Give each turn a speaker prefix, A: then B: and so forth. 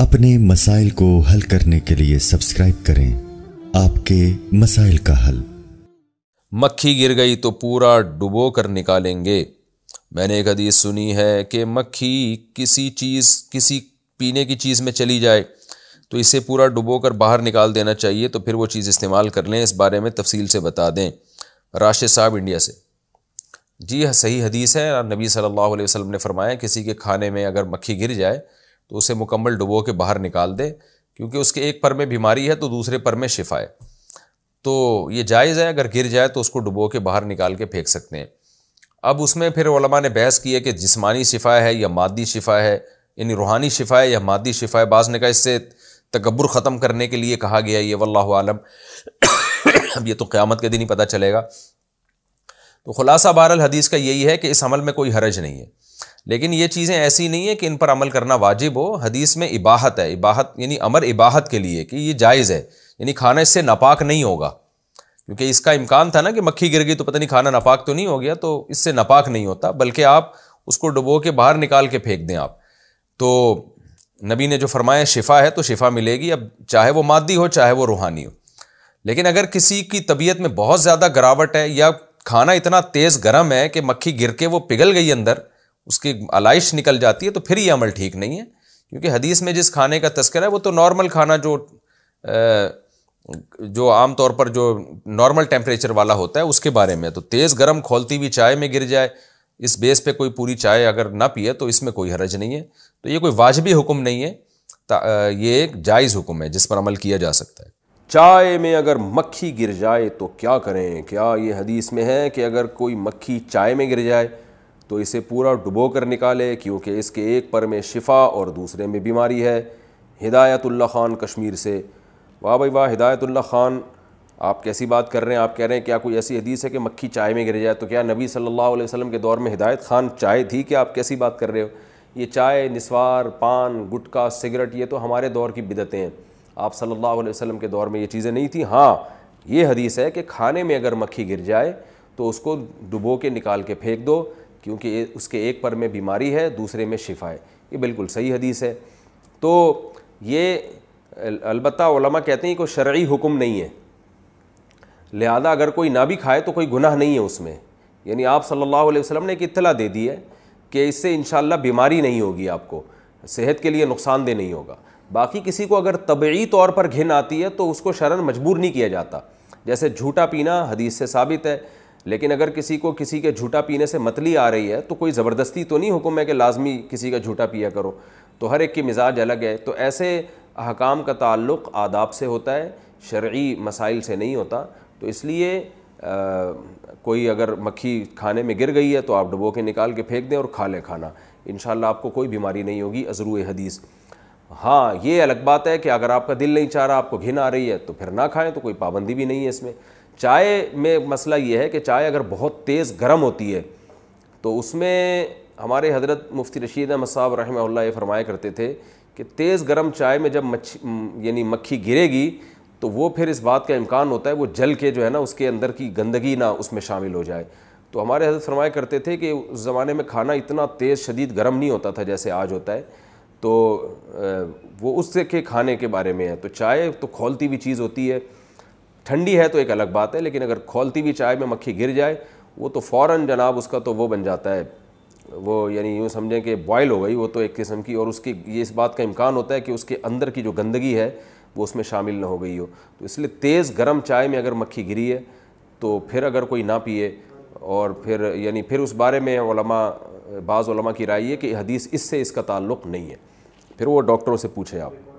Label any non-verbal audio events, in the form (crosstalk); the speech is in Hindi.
A: अपने मसाइल को हल करने के लिए सब्सक्राइब करें आपके मसाइल का हल मक्खी गिर गई तो पूरा डुबो कर निकालेंगे मैंने एक हदीस सुनी है कि मक्खी किसी चीज़ किसी पीने की चीज़ में चली जाए तो इसे पूरा डुबो कर बाहर निकाल देना चाहिए तो फिर वो चीज़ इस्तेमाल कर लें इस बारे में तफसील से बता दें राशिद साहब इंडिया से जी सही हदीस है नबी सल्लल्लाहु अलैहि वसल्लम ने फरमाया किसी के खाने में अगर मक्खी गिर जाए तो उसे मुकम्मल डुबो के बाहर निकाल दे क्योंकि उसके एक पर में बीमारी है तो दूसरे पर में शिफा है तो ये जायज़ है अगर गिर जाए तो उसको डुबो के बाहर निकाल के फेंक सकते हैं अब उसमें फिर वलमा ने बहस की है कि जिसमानी शिफा है या मादी शिफा है यानी रूहानी शिफा है या मादी शिफा है बाज़ ने कहा इससे तकबर ख़त्म करने के लिए कहा गया ये वल्ला आलम (coughs) अब ये तो क़्यामत के दिन ही पता चलेगा तो ख़ुलासा बहरल हदीस का यही है कि इस अमल में कोई हरज नहीं है लेकिन ये चीज़ें ऐसी नहीं है कि इन पर अमल करना वाजिब हो हदीस में इबाहत है इबाहत यानी अमर इबाहत के लिए कि ये जायज़ है यानी खाना इससे नापाक नहीं होगा क्योंकि इसका इम्कान था ना कि मक्खी गिर गई तो पता नहीं खाना नापाक तो नहीं हो गया तो इससे नापाक नहीं होता बल्कि आप उसको डुबो के बाहर निकाल के फेंक दें आप तो नबी ने जो फरमाया शिफा है तो शिफा मिलेगी अब चाहे वो मादी हो चाहे वो रूहानी हो लेकिन अगर किसी की तबीयत में बहुत ज़्यादा गिरावट है या खाना इतना तेज़ गर्म है कि मक्खी गिर के वो पिघल गई अंदर उसकी आलाइश निकल जाती है तो फिर ये अमल ठीक नहीं है क्योंकि हदीस में जिस खाने का तस्करा है वो तो नॉर्मल खाना जो जो आम तौर पर जो नॉर्मल टेम्परेचर वाला होता है उसके बारे में तो तेज़ गर्म खोलती हुई चाय में गिर जाए इस बेस पे कोई पूरी चाय अगर ना पिए तो इसमें कोई हरज नहीं है तो ये कोई वाजबी हुक्म नहीं है ये एक जायज़ हुक्म है जिस पर अमल किया जा सकता है चाय में अगर मक्खी गिर जाए तो क्या करें क्या ये हदीस में है कि अगर कोई मक्खी चाय में गिर जाए तो इसे पूरा डुबो कर निकाले क्योंकि इसके एक पर में शिफा और दूसरे में बीमारी है हिदायतुल्ला ख़ान कश्मीर से वाह भाई वाह हिदायतुल्ला ख़ान आप कैसी बात कर रहे हैं आप कह रहे हैं क्या कोई ऐसी हदीस है कि मक्खी चाय में गिर जाए तो क्या नबी सल्लल्लाहु अलैहि वसल्लम के दौर में हिदायत खान चाय थी कि आप कैसी बात कर रहे हो ये चाय निस्वार पान गुटका सिगरेट ये तो हमारे दौर की बिदतें हैं आप सल्लल्लाहु अलैहि वसल्लम के दौर में ये चीज़ें नहीं थी हाँ ये हदीस है कि खाने में अगर मक्खी गिर जाए तो उसको डुबो के निकाल के फेंक दो क्योंकि उसके एक पर में बीमारी है दूसरे में शिफा है ये बिल्कुल सही हदीस है तो ये अलबत् कहते हैं कि शर्य हुक्म नहीं है लिहाजा अगर कोई ना भी खाए तो कोई गुनाह नहीं है उसमें यानी आप सल्लल्लाहु अलैहि वसल्लम ने एक इतला दे दी है कि इससे इन बीमारी नहीं होगी आपको सेहत के लिए नुकसानदेह नहीं होगा बाकी किसी को अगर तबी तौर पर घिन आती है तो उसको शरण मजबूर नहीं किया जाता जैसे झूठा पीना हदीस से साबित है लेकिन अगर किसी को किसी के झूठा पीने से मतली आ रही है तो कोई ज़बरदस्ती तो नहीं हुक्म है कि लाजमी किसी का झूठा पिया करो तो हर एक की मिजाज अलग है तो ऐसे अहकाम का ताल्लुक़ आदाब से होता है शर्य मसाइल से नहीं होता तो इसलिए आ, कोई अगर मक्खी खाने में गिर गई है तो आप डुबो के निकाल के फेंक दें और खा लें खाना इन आपको कोई बीमारी नहीं होगी अजरू हदीस हाँ ये अलग बात है कि अगर आपका दिल नहीं चाह रहा आपको घिन आ रही है तो फिर ना खाएं तो कोई पाबंदी भी नहीं है इसमें चाय में मसला ये है कि चाय अगर बहुत तेज़ गर्म होती है तो उसमें हमारे हजरत मुफ्ती रशीद अहमद साहब ये फरमाया करते थे कि तेज़ गर्म चाय में जब मच्छी यानी मक्खी गिरेगी तो वो फिर इस बात का इम्कान होता है वो जल के जो है ना उसके अंदर की गंदगी ना उसमें शामिल हो जाए तो हमारे हजरत फरमाया करते थे कि उस ज़माने में खाना इतना तेज़ शदीद गर्म नहीं होता था जैसे आज होता है तो वो उससे के खाने के बारे में है तो चाय तो खोलती हुई चीज़ होती है ठंडी है तो एक अलग बात है लेकिन अगर खोलती हुई चाय में मक्खी गिर जाए वो तो फ़ौर जनाब उसका तो वो बन जाता है वो यानी यूँ समझें कि बॉयल हो गई वो तो एक किस्म की और उसकी ये इस बात का इम्कान होता है कि उसके अंदर की जो गंदगी है वो उसमें शामिल ना हो गई हो तो इसलिए तेज़ गर्म चाय में अगर मक्खी गिरी है तो फिर अगर कोई ना पिए और फिर यानी फिर उस बारे में ओलमा बाज़ की राय है कि हदीस इससे इसका ताल्लुक़ नहीं है फिर वो डॉक्टरों से पूछे आप